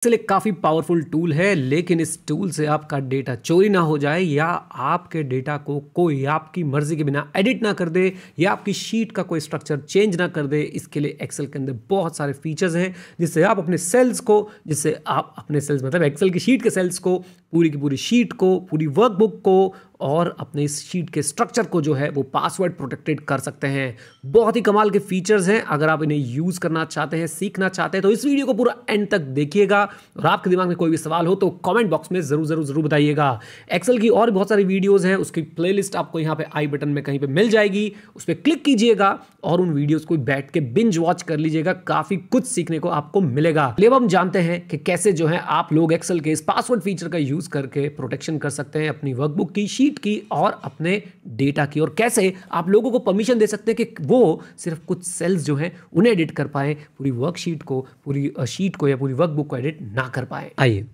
Excel एक काफ़ी powerful tool है लेकिन इस टूल से आपका डेटा चोरी ना हो जाए या आपके डेटा को कोई आपकी मर्जी के बिना एडिट ना कर दे या आपकी शीट का कोई स्ट्रक्चर चेंज ना कर दे इसके लिए एक्सेल के अंदर बहुत सारे फीचर्स हैं जिससे आप अपने सेल्स को जिससे आप अपने सेल्स मतलब एक्सेल की शीट के सेल्स को पूरी की पूरी शीट को पूरी वर्कबुक को और अपने इस शीट के स्ट्रक्चर को जो है वो पासवर्ड प्रोटेक्टेड कर सकते हैं बहुत ही कमाल के फीचर्स हैं अगर आप इन्हें यूज़ करना चाहते हैं सीखना चाहते हैं तो इस वीडियो को पूरा एंड तक देखिएगा और आपके दिमाग में कोई भी सवाल हो तो कमेंट बॉक्स में ज़रूर ज़रूर ज़रूर बताइएगा एक्सेल की और बहुत सारी वीडियोज़ हैं उसकी प्ले आपको यहाँ पर आई बटन में कहीं पर मिल जाएगी उस पर क्लिक कीजिएगा और उन वीडियोज़ को बैठ के बिंज वॉच कर लीजिएगा काफ़ी कुछ सीखने को आपको मिलेगा अब हम जानते हैं कि कैसे जो है आप लोग एक्सेल के इस पासवर्ड फीचर का यूज़ यूज़ करके प्रोटेक्शन कर सकते हैं अपनी वर्कबुक की शीट की और अपने डेटा की और कैसे आप लोगों को परमिशन दे सकते हैं कि वो सिर्फ कुछ सेल्स जो हैं उन्हें एडिट कर पाएँ पूरी वर्कशीट को पूरी शीट को या पूरी वर्कबुक को एडिट ना कर पाए आइए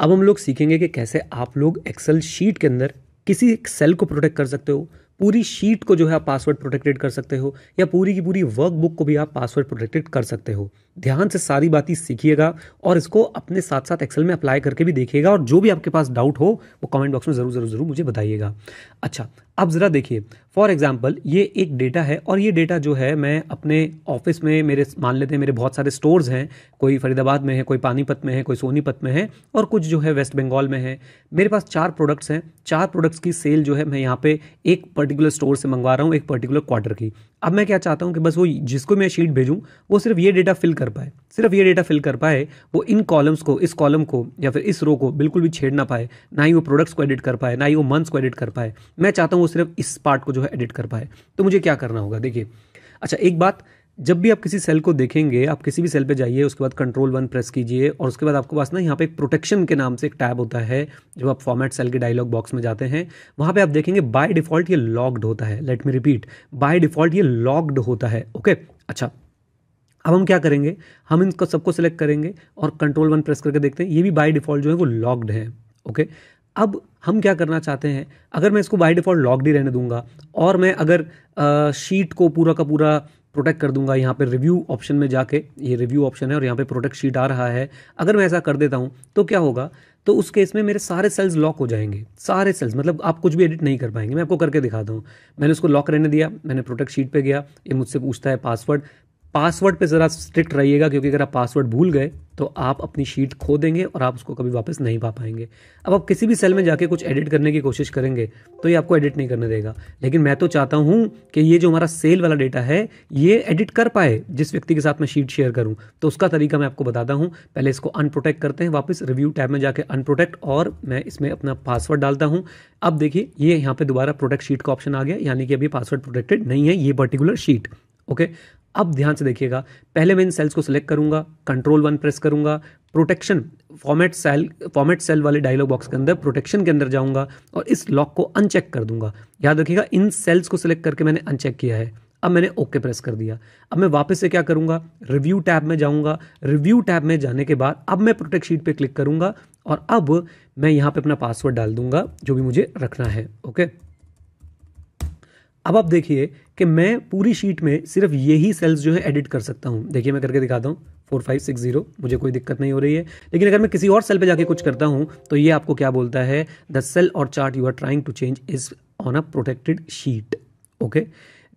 अब हम लोग सीखेंगे कि कैसे आप लोग एक्सेल शीट के अंदर किसी एक सेल को प्रोटेक्ट कर सकते हो पूरी शीट को जो है आप पासवर्ड प्रोटेक्टेड कर सकते हो या पूरी की पूरी वर्कबुक को भी आप पासवर्ड प्रोटेक्टेड कर सकते हो ध्यान से सारी बातें सीखिएगा और इसको अपने साथ साथ एक्सेल में अप्लाई करके भी देखिएगा और जो भी आपके पास डाउट हो वो कमेंट बॉक्स में ज़रूर ज़रूर ज़रूर मुझे बताइएगा अच्छा अब ज़रा देखिए फॉर एग्जाम्पल ये एक डेटा है और ये डेटा जो है मैं अपने ऑफिस में मेरे मान लेते हैं मेरे बहुत सारे स्टोर्स हैं कोई फरीदाबाद में है कोई पानीपत में है कोई सोनीपत में है और कुछ जो है वेस्ट बंगाल में है मेरे पास चार प्रोडक्ट्स हैं चार प्रोडक्ट्स की सेल जो है मैं यहाँ पे एक पर्टिकुलर स्टोर से मंगवा रहा हूँ एक पर्टिकुलर क्वार्टर की अब मैं क्या चाहता हूँ कि बस वो जिसको मैं शीट भेजूँ वो सिर्फ ये डेटा फिल कर पाए सिर्फ ये डेटा फिल कर पाए वो इन कॉलम्स को इस कॉलम को या फिर इस रो को बिल्कुल भी छेड़ ना पाए ना ही वो प्रोडक्ट्स को एडिट कर पाए ना ही वो मंथ्स को एडिट कर पाए मैं चाहता हूँ वो सिर्फ इस पार्ट को जो है एडिट कर पाए तो मुझे क्या करना होगा देखिए अच्छा एक बात जब भी आप किसी सेल को देखेंगे आप किसी भी सेल पे जाइए उसके बाद कंट्रोल वन प्रेस कीजिए और उसके बाद आपके पास ना यहाँ पे एक प्रोटेक्शन के नाम से एक टैब होता है जब आप फॉर्मेट सेल के डायलॉग बॉक्स में जाते हैं वहाँ पे आप देखेंगे बाय डिफ़ॉल्ट ये लॉक्ड होता है let me repeat by default ये लॉक्ड होता है ओके अच्छा अब हम क्या करेंगे हम इनको सबको सेलेक्ट करेंगे और कंट्रोल वन प्रेस करके देखते हैं ये भी बाय डिफ़ॉल्ट जो है वो लॉक्ड है ओके अब हम क्या करना चाहते हैं अगर मैं इसको बाय डिफ़ॉल्ट लॉक्ड ही रहने दूंगा और मैं अगर आ, शीट को पूरा का पूरा प्रोटेक्ट कर दूंगा यहाँ पर रिव्यू ऑप्शन में जाके ये रिव्यू ऑप्शन है और यहाँ पर प्रोटेक्ट शीट आ रहा है अगर मैं ऐसा कर देता हूँ तो क्या होगा तो उस केस में मेरे सारे सेल्स लॉक हो जाएंगे सारे सेल्स मतलब आप कुछ भी एडिट नहीं कर पाएंगे मैं आपको करके दिखाता हूँ मैंने उसको लॉक रहने दिया मैंने प्रोटेक्ट शीट पे गया ये मुझसे पूछता है पासवर्ड पासवर्ड पे ज़रा स्ट्रिक्ट रहिएगा क्योंकि अगर आप पासवर्ड भूल गए तो आप अपनी शीट खो देंगे और आप उसको कभी वापस नहीं पा पाएंगे अब आप किसी भी सेल में जाके कुछ एडिट करने की कोशिश करेंगे तो ये आपको एडिट नहीं करने देगा लेकिन मैं तो चाहता हूँ कि ये जो हमारा सेल वाला डेटा है ये एडिट कर पाए जिस व्यक्ति के साथ मैं शीट शेयर करूँ तो उसका तरीका मैं आपको बताता हूँ पहले इसको अनप्रोटेक्ट करते हैं वापस रिव्यू टैब में जाकर अनप्रोटेक्ट और मैं इसमें अपना पासवर्ड डालता हूँ अब देखिए ये यहाँ पर दोबारा प्रोटेक्ट शीट का ऑप्शन आ गया यानी कि अभी पासवर्ड प्रोटेक्टेड नहीं है ये पर्टिकुलर शीट ओके okay? अब ध्यान से देखिएगा पहले मैं इन सेल्स को सिलेक्ट करूंगा कंट्रोल वन प्रेस करूंगा protection format cell format cell वाले डायलॉग बॉक्स के अंदर प्रोटेक्शन के अंदर जाऊंगा और इस लॉक को अनचेक कर दूंगा याद रखिएगा इन सेल्स को सिलेक्ट करके मैंने अनचेक किया है अब मैंने ओके okay प्रेस कर दिया अब मैं वापस से क्या करूंगा रिव्यू टैब में जाऊंगा रिव्यू टैब में जाने के बाद अब मैं प्रोटेक्ट शीट पे क्लिक करूंगा और अब मैं यहाँ पे अपना पासवर्ड डाल दूंगा जो भी मुझे रखना है ओके okay? अब आप देखिए कि मैं पूरी शीट में सिर्फ यही सेल्स जो है एडिट कर सकता हूँ देखिए मैं करके दिखाता हूँ फोर फाइव सिक्स जीरो मुझे कोई दिक्कत नहीं हो रही है लेकिन अगर मैं किसी और सेल पे जाके कुछ करता हूँ तो ये आपको क्या बोलता है the cell or chart you are trying to change is on a protected sheet okay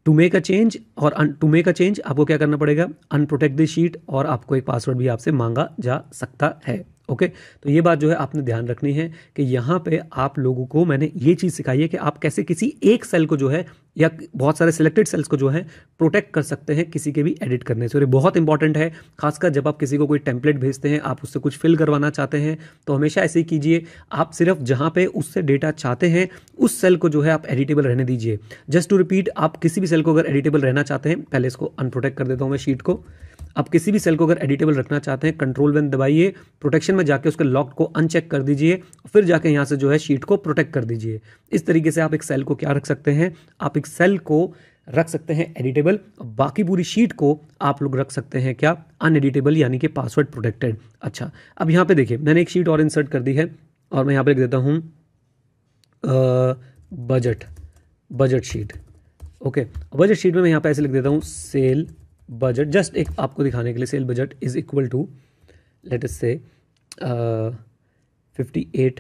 to make a change or to make a change आपको क्या करना पड़ेगा अनप्रोटेक्टेड शीट और आपको एक पासवर्ड भी आपसे मांगा जा सकता है ओके okay, तो ये बात जो है आपने ध्यान रखनी है कि यहाँ पे आप लोगों को मैंने ये चीज़ सिखाई है कि आप कैसे किसी एक सेल को जो है या बहुत सारे सिलेक्टेड सेल्स को जो है प्रोटेक्ट कर सकते हैं किसी के भी एडिट करने से और ये बहुत इंपॉर्टेंट है खासकर जब आप किसी को कोई टेम्पलेट भेजते हैं आप उससे कुछ फिल करवाना चाहते हैं तो हमेशा ऐसे ही कीजिए आप सिर्फ जहाँ पे उससे डेटा चाहते हैं उस सेल को जो है आप एडिटेबल रहने दीजिए जस्ट टू रिपीट आप किसी भी सेल को अगर एडिटेबल रहना चाहते हैं पहले इसको अनप्रोटेक्ट कर देता हूँ मैं शीट को आप किसी भी सेल को अगर एडिटेबल रखना चाहते हैं कंट्रोल वेन दबाइए प्रोटेक्शन में जाके उसके लॉक को अनचेक कर दीजिए फिर जाके यहाँ से जो है शीट को प्रोटेक्ट कर दीजिए इस तरीके से आप एक सेल को क्या रख सकते हैं आप एक सेल को रख सकते हैं एडिटेबल बाकी पूरी शीट को आप लोग रख सकते हैं क्या अनएडिटेबल यानी कि पासवर्ड प्रोटेक्टेड अच्छा अब यहाँ पे देखिए मैंने एक शीट और इंसर्ट कर दी है और मैं यहाँ पे लिख देता हूँ budget budget sheet okay budget sheet में मैं यहाँ पे ऐसे लिख देता हूँ सेल बजट जस्ट एक आपको दिखाने के लिए cell budget is equal to let say fifty eight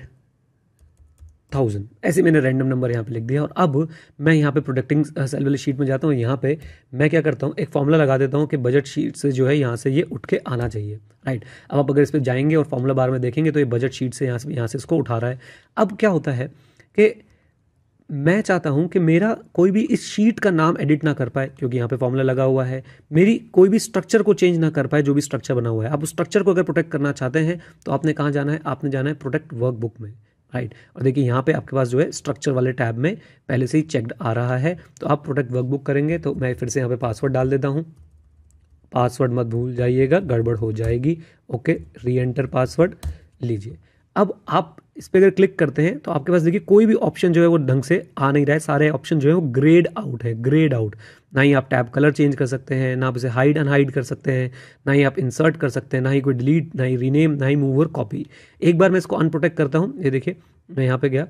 thousand ऐसे मैंने रैंडम नंबर यहाँ पे लिख दिया और अब मैं यहाँ पे प्रोडक्टिंग सेल uh, वाली शीट में जाता हूँ यहाँ पे मैं क्या करता हूँ एक फॉर्मूला लगा देता हूँ कि बजट शीट से जो है यहाँ से ये यह उठ के आना चाहिए राइट अब आप अगर इस पर जाएंगे और फॉर्मूला बार में देखेंगे तो ये बजट शीट से यहाँ से यहाँ से इसको उठा रहा है अब क्या होता है कि मैं चाहता हूँ कि मेरा कोई भी इस शीट का नाम एडिट ना कर पाए क्योंकि यहाँ पे फॉर्मूला लगा हुआ है मेरी कोई भी स्ट्रक्चर को चेंज ना कर पाए जो भी स्ट्रक्चर बना हुआ है आप उस स्ट्रक्चर को अगर प्रोटेक्ट करना चाहते हैं तो आपने कहाँ जाना है आपने जाना है प्रोटेक्ट वर्कबुक में राइट और देखिए यहाँ पे आपके पास जो है स्ट्रक्चर वाले टैब में पहले से ही चेकड आ रहा है तो आप प्रोटेक्ट वर्कबुक करेंगे तो मैं फिर से यहाँ पे पासवर्ड डाल देता हूँ पासवर्ड मत भूल जाइएगा गड़बड़ हो जाएगी ओके री एंटर पासवर्ड लीजिए अब आप इस पर अगर क्लिक करते हैं तो आपके पास देखिए कोई भी ऑप्शन जो है वो ढंग से आ नहीं रहा है सारे ऑप्शन जो है वो ग्रेड आउट है ग्रेड आउट ना ही आप टैब कलर चेंज कर सकते हैं ना आप इसे हाइड अनहाइड कर सकते हैं ना ही आप इंसर्ट कर सकते हैं ना ही कोई डिलीट ना ही रीनेम ना ही मूव और कॉपी एक बार मैं इसको अनप्रोटेक्ट करता हूँ ये देखिए मैं यहाँ पर गया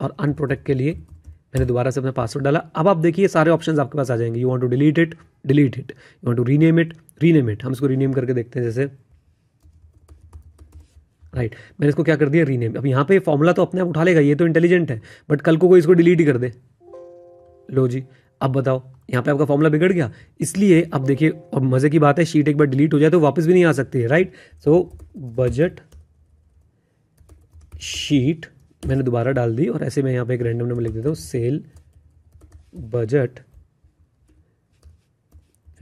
और अनप्रोटेक्ट के लिए मैंने दोबारा से अपना पासवर्ड डाला अब आप देखिए सारे ऑप्शन आपके पास आ जाएंगे you want to delete it delete it you want to rename it rename it हम इसको रीनेम करके देखते हैं जैसे राइट मैंने इसको क्या कर दिया रीनेम अब यहाँ पे फॉर्मूला तो अपने आप उठा लेगा ये तो इंटेलिजेंट है बट कल को कोई इसको डिलीट ही कर दे लो जी अब बताओ यहाँ पे आपका फॉर्मूला बिगड़ गया इसलिए अब देखिए अब मज़े की बात है शीट एक बार डिलीट हो जाए तो वापस भी नहीं आ सकती है राइट सो बजट शीट मैंने दोबारा डाल दी और ऐसे मैं यहाँ पे एक रैंडम नंबर लिख देता हूँ cell budget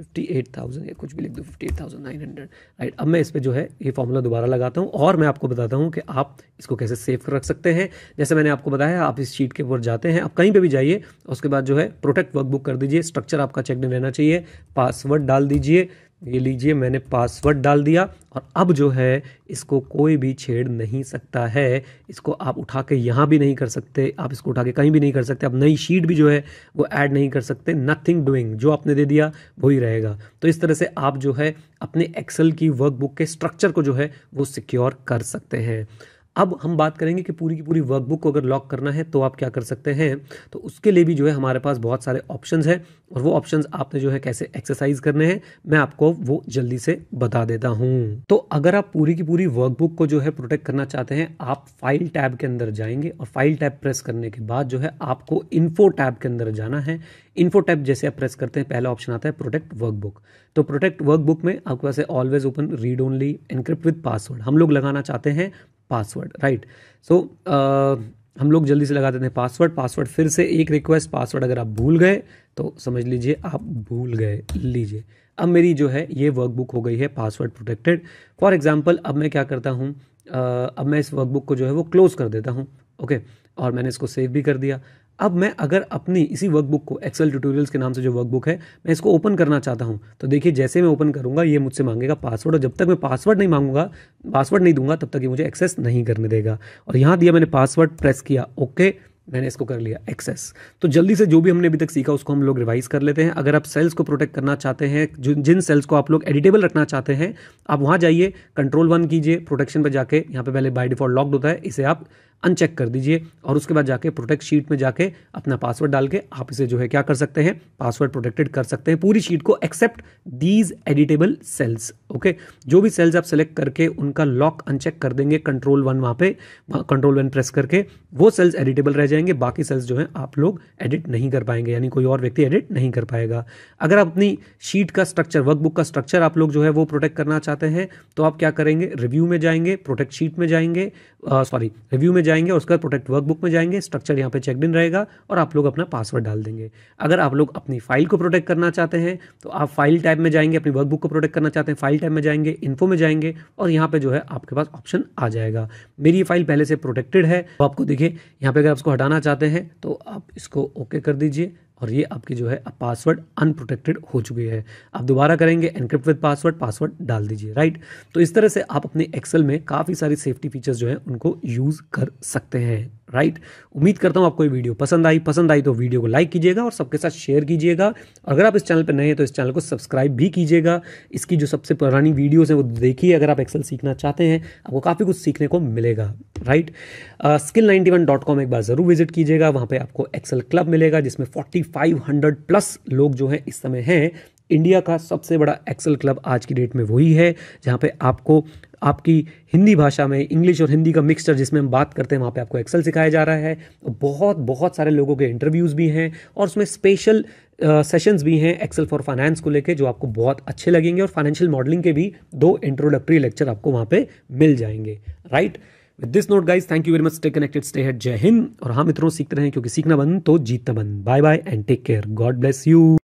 fifty eight thousand या कुछ भी लिख दो fifty eight thousand nine hundred right अब मैं इस पर जो है ये फॉर्मूला दोबारा लगाता हूँ और मैं आपको बताता हूँ कि आप इसको कैसे सेव कर रख सकते हैं जैसे मैंने आपको बताया आप इस शीट के ऊपर जाते हैं आप कहीं पर भी जाइए उसके बाद जो है प्रोटेक्ट वर्कबुक कर दीजिए स्ट्रक्चर आपका चेक रहना चाहिए पासवर्ड डाल दीजिए ये लीजिए मैंने पासवर्ड डाल दिया और अब जो है इसको कोई भी छेड़ नहीं सकता है इसको आप उठा के यहाँ भी नहीं कर सकते आप इसको उठा के कहीं भी नहीं कर सकते आप नई शीट भी जो है वो ऐड नहीं कर सकते नथिंग डूइंग जो आपने दे दिया वही रहेगा तो इस तरह से आप जो है अपने एक्सेल की वर्कबुक के स्ट्रक्चर को जो है वो सिक्योर कर सकते हैं अब हम बात करेंगे कि पूरी की पूरी वर्कबुक को अगर लॉक करना है तो आप क्या कर सकते हैं तो उसके लिए भी जो है हमारे पास बहुत सारे ऑप्शंस हैं और वो ऑप्शंस आपने जो है कैसे एक्सरसाइज करने हैं मैं आपको वो जल्दी से बता देता हूँ तो अगर आप पूरी की पूरी वर्कबुक को जो है प्रोटेक्ट करना चाहते हैं आप फाइल टैब के अंदर जाएंगे और फाइल टैब प्रेस करने के बाद जो है आपको इन्फो टैब के अंदर जाना है इन्फो टैब जैसे आप प्रेस करते हैं पहला ऑप्शन आता है प्रोटेक्ट वर्कबुक तो प्रोटेक्ट वर्कबुक में आपके पास always open read only encrypt with password हम लोग लगाना चाहते हैं पासवर्ड राइट सो हम लोग जल्दी से लगा देते हैं पासवर्ड पासवर्ड फिर से एक रिक्वेस्ट पासवर्ड अगर आप भूल गए तो समझ लीजिए आप भूल गए लीजिए अब मेरी जो है ये वर्कबुक हो गई है पासवर्ड प्रोटेक्टेड फॉर एग्जाम्पल अब मैं क्या करता हूँ uh, अब मैं इस वर्कबुक को जो है वो क्लोज़ कर देता हूँ ओके और मैंने इसको सेव भी कर दिया अब मैं अगर अपनी इसी वर्कबुक को एक्सेल ट्यूटोरियल्स के नाम से जो वर्कबुक है मैं इसको ओपन करना चाहता हूँ तो देखिए जैसे मैं ओपन करूँगा ये मुझसे मांगेगा पासवर्ड और जब तक मैं पासवर्ड नहीं मांगूंगा पासवर्ड नहीं दूंगा तब तक ये मुझे एक्सेस नहीं करने देगा और यहाँ दिया मैंने पासवर्ड प्रेस किया ओके मैंने इसको कर लिया एक्सेस तो जल्दी से जो भी हमने अभी तक सीखा उसको हम लोग रिवाइज कर लेते हैं अगर आप सेल्स को प्रोटेक्ट करना चाहते हैं जिन सेल्स को आप लोग एडिटेबल रखना चाहते हैं आप वहां जाइए कंट्रोल वन कीजिए प्रोटेक्शन पर जाके यहाँ पे पहले बाय डिफॉल्ट लॉक्ड होता है इसे आप अनचेक कर दीजिए और उसके बाद जाके प्रोटेक्ट शीट में जाके अपना पासवर्ड डाल के आप इसे जो है क्या कर सकते हैं पासवर्ड प्रोटेक्टेड कर सकते हैं पूरी शीट को except these editable cells okay जो भी सेल्स आप सेलेक्ट करके उनका लॉक अनचेक कर देंगे कंट्रोल वन वहाँ पे कंट्रोल वन प्रेस करके वो सेल्स एडिटेबल रह जाएंगे जाएंगे बाकी सेल्स जो हैं आप लोग एडिट नहीं कर पाएंगे यानी कोई और व्यक्ति एडिट नहीं कर पाएगा अगर आप अपनी शीट का स्ट्रक्चर वर्कबुक का स्ट्रक्चर आप लोग जो है वो प्रोटेक्ट करना चाहते हैं तो आप क्या करेंगे रिव्यू में जाएंगे प्रोटेक्ट शीट में जाएंगे सॉरी रिव्यू में जाएंगे और उसके बाद प्रोटेक्ट वर्कबुक में जाएंगे स्ट्रक्चर यहाँ पे चेक इन रहेगा और आप लोग अपना पासवर्ड डाल देंगे अगर आप लोग अपनी फाइल को प्रोटेक्ट करना चाहते हैं तो आप फाइल टैब में जाएंगे अपनी वर्कबुक को प्रोटेक्ट करना चाहते हैं फाइल टैब में जाएंगे इन्फो में जाएंगे और यहाँ पे जो है आपके पास ऑप्शन आ जाएगा मेरी ये फाइल पहले से प्रोटेक्टेड है तो आपको देखिए यहाँ पे अगर आपको हटाना चाहते हैं तो आप इसको ओके कर दीजिए और ये आपकी जो है पासवर्ड अनप्रोटेक्टेड हो चुकी है आप दोबारा करेंगे एनक्रिप्ट विद पासवर्ड पासवर्ड डाल दीजिए राइट तो इस तरह से आप अपने एक्सेल में काफ़ी सारी सेफ्टी फीचर्स जो है उनको यूज़ कर सकते हैं राइट उम्मीद करता हूँ आपको ये वीडियो पसंद आई पसंद आई तो वीडियो को लाइक कीजिएगा और सबके साथ शेयर कीजिएगा अगर आप इस चैनल पर नए हैं तो इस चैनल को सब्सक्राइब भी कीजिएगा इसकी जो सबसे पुरानी वीडियोज़ हैं वो देखिए अगर आप एक्सेल सीखना चाहते हैं आपको काफ़ी कुछ सीखने को मिलेगा right skill ninety one dot com एक बार ज़रूर विजिट कीजिएगा वहां पे आपको एक्सेल क्लब मिलेगा जिसमें फोर्टी फाइव हंड्रेड प्लस लोग जो हैं इस समय हैं इंडिया का सबसे बड़ा एक्सेल क्लब आज की डेट में वही है जहां पे आपको आपकी हिंदी भाषा में इंग्लिश और हिंदी का मिक्सचर जिसमें हम बात करते हैं वहाँ पे आपको एक्सेल सिखाया जा रहा है बहुत बहुत सारे लोगों के इंटरव्यूज़ भी हैं और उसमें स्पेशल सेशंस भी हैं एक्सेल फॉर फाइनेंस को लेके जो आपको बहुत अच्छे लगेंगे और फाइनेंशियल मॉडलिंग के भी दो इंट्रोडक्टरी लेक्चर आपको वहाँ पर मिल जाएंगे right right? With this note guys thank you very much stay connected stay hate जय हिंद और हाँ मित्रों सीखते रहें क्योंकि सीखना बंद तो जीतना बंद bye bye and take care God bless you